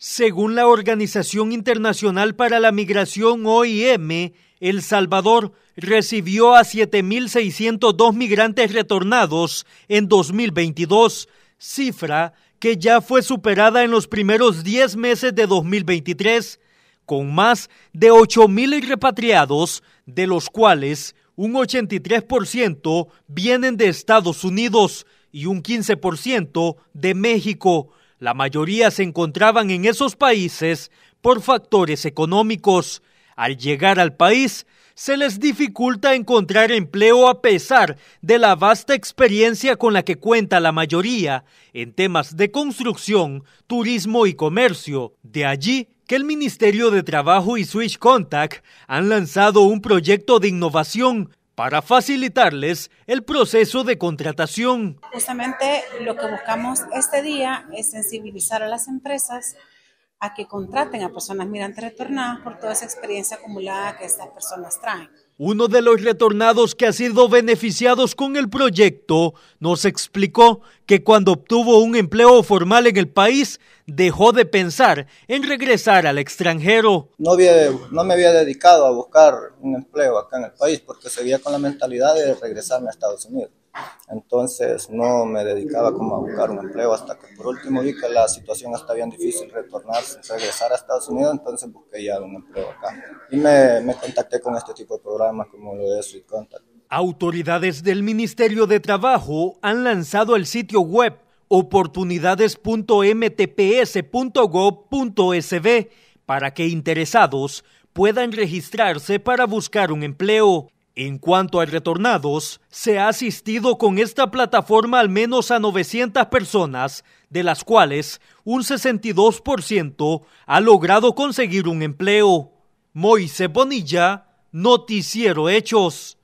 Según la Organización Internacional para la Migración OIM, El Salvador recibió a 7.602 migrantes retornados en 2022, cifra que ya fue superada en los primeros 10 meses de 2023, con más de 8.000 repatriados, de los cuales un 83% vienen de Estados Unidos y un 15% de México la mayoría se encontraban en esos países por factores económicos. Al llegar al país, se les dificulta encontrar empleo a pesar de la vasta experiencia con la que cuenta la mayoría en temas de construcción, turismo y comercio. De allí que el Ministerio de Trabajo y Switch Contact han lanzado un proyecto de innovación para facilitarles el proceso de contratación. Justamente lo que buscamos este día es sensibilizar a las empresas a que contraten a personas migrantes retornadas por toda esa experiencia acumulada que estas personas traen. Uno de los retornados que ha sido beneficiados con el proyecto nos explicó que cuando obtuvo un empleo formal en el país dejó de pensar en regresar al extranjero. No, había, no me había dedicado a buscar un empleo acá en el país porque seguía con la mentalidad de regresarme a Estados Unidos. Entonces no me dedicaba como a buscar un empleo hasta que por último vi que la situación estaba bien difícil retornar, regresar a Estados Unidos, entonces busqué ya un empleo acá. Y me, me contacté con este tipo de programas como lo de Sweet Contact. Autoridades del Ministerio de Trabajo han lanzado el sitio web oportunidades.mtps.gov.sb para que interesados puedan registrarse para buscar un empleo. En cuanto a retornados, se ha asistido con esta plataforma al menos a 900 personas, de las cuales un 62% ha logrado conseguir un empleo. Moise Bonilla, Noticiero Hechos.